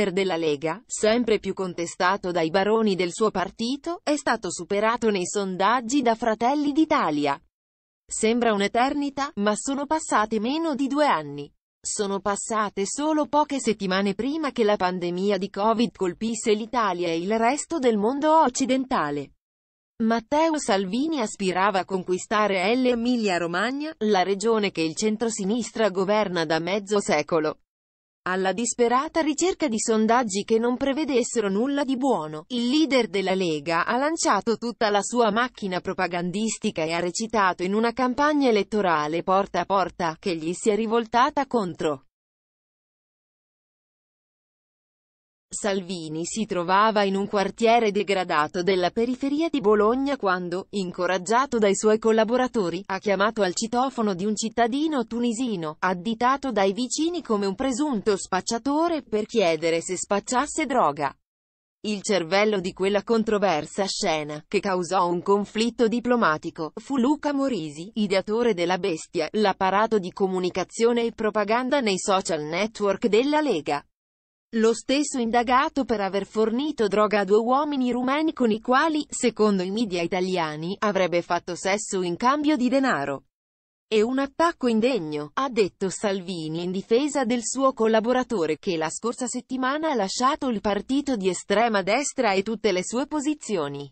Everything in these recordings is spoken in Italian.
leader della Lega, sempre più contestato dai baroni del suo partito, è stato superato nei sondaggi da Fratelli d'Italia. Sembra un'eternità, ma sono passati meno di due anni. Sono passate solo poche settimane prima che la pandemia di Covid colpisse l'Italia e il resto del mondo occidentale. Matteo Salvini aspirava a conquistare l'Emilia-Romagna, la regione che il centrosinistra governa da mezzo secolo alla disperata ricerca di sondaggi che non prevedessero nulla di buono. Il leader della Lega ha lanciato tutta la sua macchina propagandistica e ha recitato in una campagna elettorale porta a porta, che gli si è rivoltata contro. Salvini si trovava in un quartiere degradato della periferia di Bologna quando, incoraggiato dai suoi collaboratori, ha chiamato al citofono di un cittadino tunisino, additato dai vicini come un presunto spacciatore per chiedere se spacciasse droga. Il cervello di quella controversa scena, che causò un conflitto diplomatico, fu Luca Morisi, ideatore della bestia, l'apparato di comunicazione e propaganda nei social network della Lega. Lo stesso indagato per aver fornito droga a due uomini rumeni con i quali, secondo i media italiani, avrebbe fatto sesso in cambio di denaro. È un attacco indegno, ha detto Salvini in difesa del suo collaboratore che la scorsa settimana ha lasciato il partito di estrema destra e tutte le sue posizioni.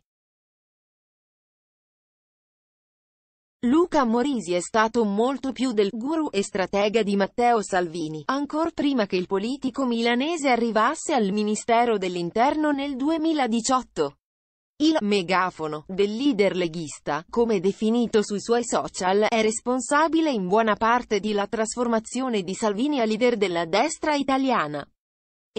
Luca Morisi è stato molto più del guru e stratega di Matteo Salvini, ancor prima che il politico milanese arrivasse al Ministero dell'Interno nel 2018. Il megafono del leader leghista, come definito sui suoi social, è responsabile in buona parte della trasformazione di Salvini a leader della destra italiana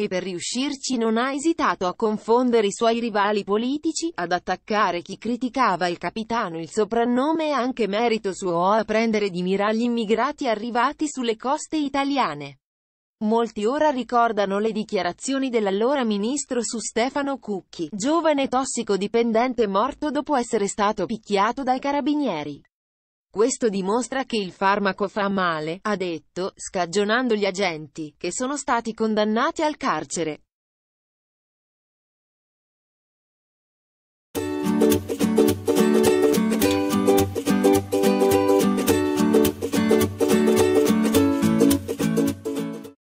e per riuscirci non ha esitato a confondere i suoi rivali politici, ad attaccare chi criticava il capitano il soprannome e anche merito suo a prendere di mira gli immigrati arrivati sulle coste italiane. Molti ora ricordano le dichiarazioni dell'allora ministro su Stefano Cucchi, giovane tossicodipendente morto dopo essere stato picchiato dai carabinieri. Questo dimostra che il farmaco fa male, ha detto, scagionando gli agenti, che sono stati condannati al carcere.